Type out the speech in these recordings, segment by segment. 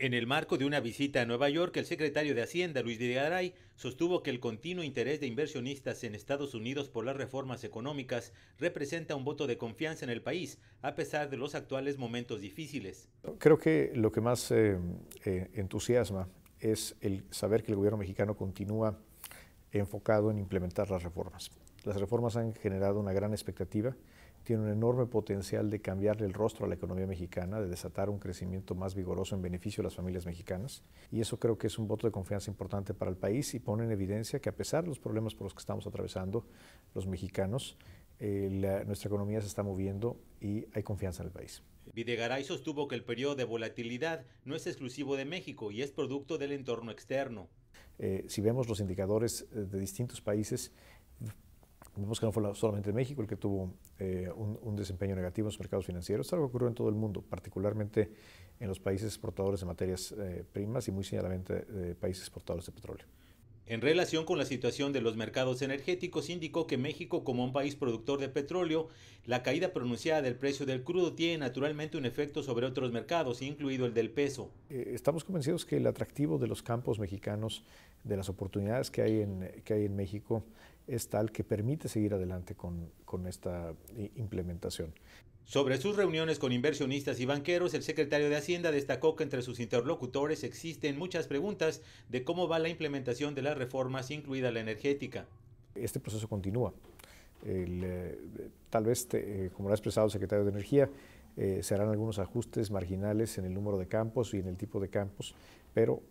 En el marco de una visita a Nueva York, el secretario de Hacienda, Luis de Garay, sostuvo que el continuo interés de inversionistas en Estados Unidos por las reformas económicas representa un voto de confianza en el país, a pesar de los actuales momentos difíciles. Creo que lo que más eh, eh, entusiasma es el saber que el gobierno mexicano continúa enfocado en implementar las reformas. Las reformas han generado una gran expectativa tiene un enorme potencial de cambiarle el rostro a la economía mexicana, de desatar un crecimiento más vigoroso en beneficio de las familias mexicanas. Y eso creo que es un voto de confianza importante para el país y pone en evidencia que a pesar de los problemas por los que estamos atravesando los mexicanos, eh, nuestra economía se está moviendo y hay confianza en el país. Videgaray sostuvo que el periodo de volatilidad no es exclusivo de México y es producto del entorno externo. Eh, si vemos los indicadores eh, de distintos países, Vemos que no fue solamente México el que tuvo eh, un, desempeño negativo en los mercados financieros, algo que ocurrió en todo el mundo, particularmente en los países exportadores de materias eh, primas y muy señalamente países exportadores de petróleo. En relación con la situación de los mercados energéticos, indicó que México, como un país productor de petróleo, la caída pronunciada del precio del crudo tiene naturalmente un efecto sobre otros mercados, incluido el del peso. Eh, estamos convencidos que el atractivo de los campos mexicanos, de las oportunidades que hay en, que hay en México, es tal que permite seguir adelante con, con esta eh, implementación. Sobre sus reuniones con inversionistas y banqueros, el secretario de Hacienda destacó que entre sus interlocutores existen muchas preguntas de cómo va la implementación de las reformas, incluida la energética. Este proceso continúa. Eh, tal vez, eh, como lo ha expresado el secretario de Energía, eh, se harán algunos ajustes marginales en el número de campos y en el tipo de campos, pero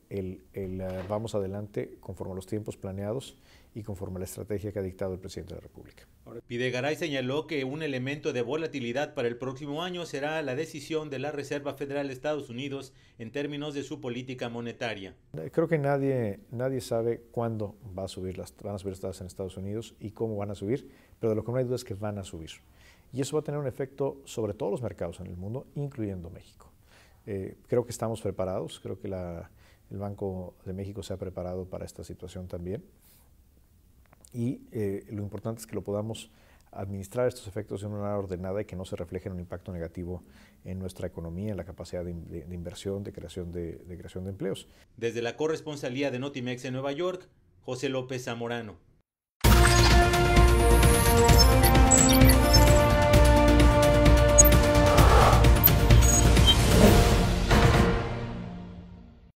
vamos adelante conforme a los tiempos planeados y conforme a la estrategia que ha dictado el presidente de la República. Pidegaray señaló que un elemento de volatilidad para el próximo año será la decisión de la Reserva Federal de Estados Unidos en términos de su política monetaria. Creo que nadie, nadie sabe cuándo va a subir las, van a subir las tasas en Estados Unidos y cómo van a subir, pero de lo que no hay duda es que van a subir. Y eso va a tener un efecto sobre todos los mercados en el mundo, incluyendo México. Eh, creo que estamos preparados, creo que el Banco de México se ha preparado para esta situación también y eh, lo importante es que lo podamos administrar estos efectos de una manera ordenada y que no se reflejen un impacto negativo en nuestra economía, en la capacidad de, inversión, de creación de, de creación de empleos. Desde la corresponsalía de Notimex en Nueva York, José López Zamorano.